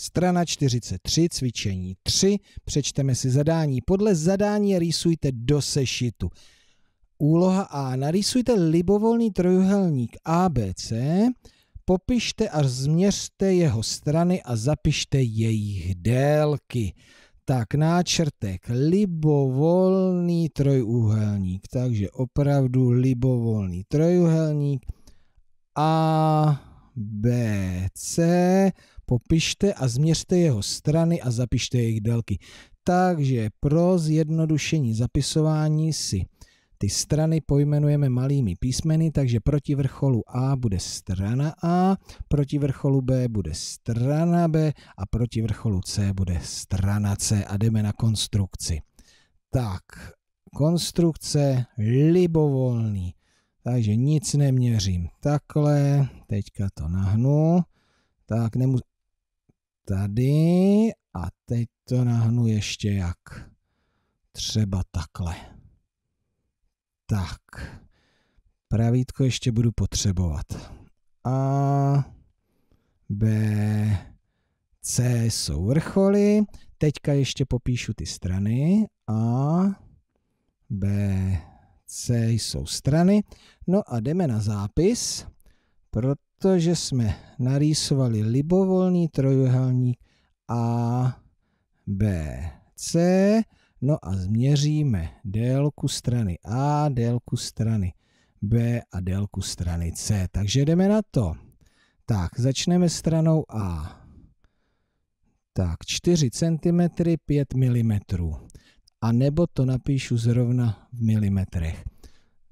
Strana 43, cvičení 3. Přečteme si zadání. Podle zadání rýsujte do sešitu. Úloha A. Narýsujte libovolný trojuhelník ABC, popište a změřte jeho strany a zapište jejich délky. Tak, náčrtek, libovolný trojuhelník. Takže opravdu libovolný trojuhelník A, B, C popište a změřte jeho strany a zapište jejich délky. Takže pro zjednodušení zapisování si ty strany pojmenujeme malými písmeny, takže proti vrcholu A bude strana A, proti vrcholu B bude strana B a proti vrcholu C bude strana C a jdeme na konstrukci. Tak, konstrukce libovolný, takže nic neměřím. Takhle, teďka to nahnu, tak nemus tady a teď to nahnu ještě jak. Třeba takhle. Tak. Pravítko ještě budu potřebovat. A, B, C jsou vrcholy. Teďka ještě popíšu ty strany. A, B, C jsou strany. No a jdeme na zápis, protože že jsme narýsovali libovolný trojuhelník A, B, C, no a změříme délku strany A, délku strany B a délku strany C. Takže jdeme na to. Tak, začneme stranou A. Tak, 4 cm, 5 mm. A nebo to napíšu zrovna v milimetrech.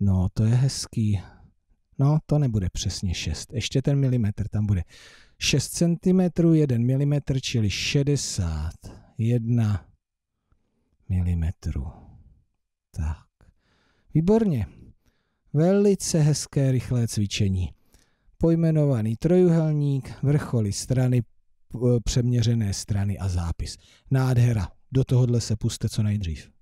No, to je hezký. No, to nebude přesně 6. Ještě ten milimetr tam bude. 6 cm, 1 mm, čili 61 mm. Tak. Výborně. Velice hezké rychlé cvičení. Pojmenovaný trojuhelník, vrcholy strany, přeměřené strany a zápis. Nádhera. Do tohohle se puste co nejdřív.